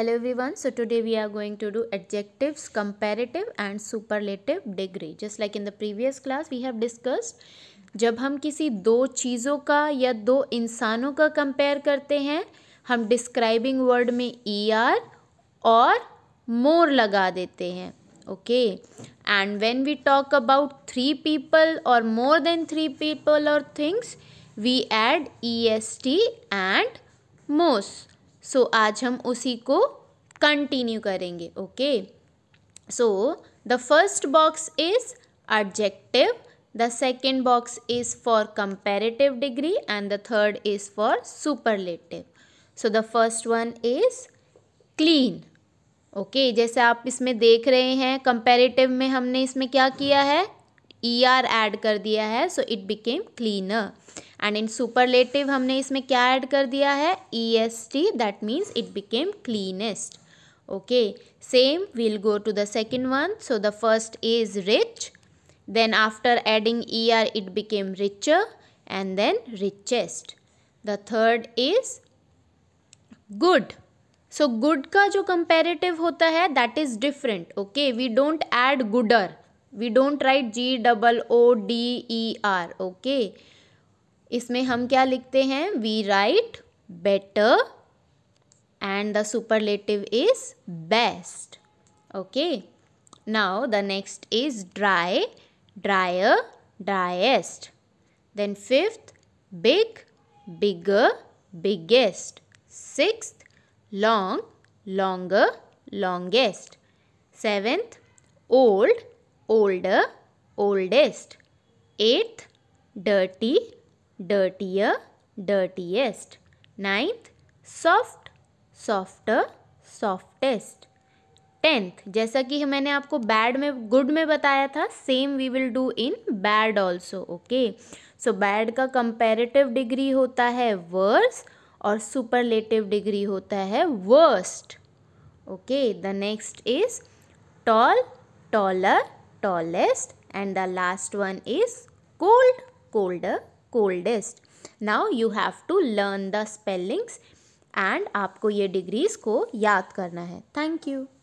hello everyone so today we are going to do adjectives comparative and superlative degree just like in the previous class we have discussed जब हम किसी दो चीज़ों का या दो इंसानों का कंपेयर करते हैं हम डिस्क्राइबिंग वर्ड में ई आर और मोर लगा देते हैं okay and when we talk about three people और मोर देन थ्री पीपल और things we add E S T and most so so, आज हम उसी को कंटिन्यू करेंगे okay so the first box is objective the second box is for comparative degree and the third is for superlative so the first one is clean okay जैसे आप इसमें देख रहे हैं कंपेरेटिव में हमने इसमें क्या किया है ई आर एड कर दिया है so it became cleaner and in superlative हमने इसमें क्या ऐड कर दिया है E S T that means it became cleanest okay same we'll go to the second one so the first is rich then after adding E R it became richer and then richest the third is good so good का जो comparative होता है that is different okay we don't add gooder we don't write G double O D E R okay इसमें हम क्या लिखते हैं we write better and the superlative is best okay now the next is dry drier driest then fifth big big biggest six long long longest seventh old old oldest eighth dirty dirtier, dirtiest. Ninth, soft, softer, softest. Tenth जैसा कि मैंने आपको bad में good में बताया था same we will do in bad also okay so bad का comparative degree होता है वर्स और सुपरलेटिव डिग्री होता है worst okay the next is tall taller tallest and the last one is cold colder coldest. Now you have to learn the spellings and आपको ये degrees को याद करना है Thank you.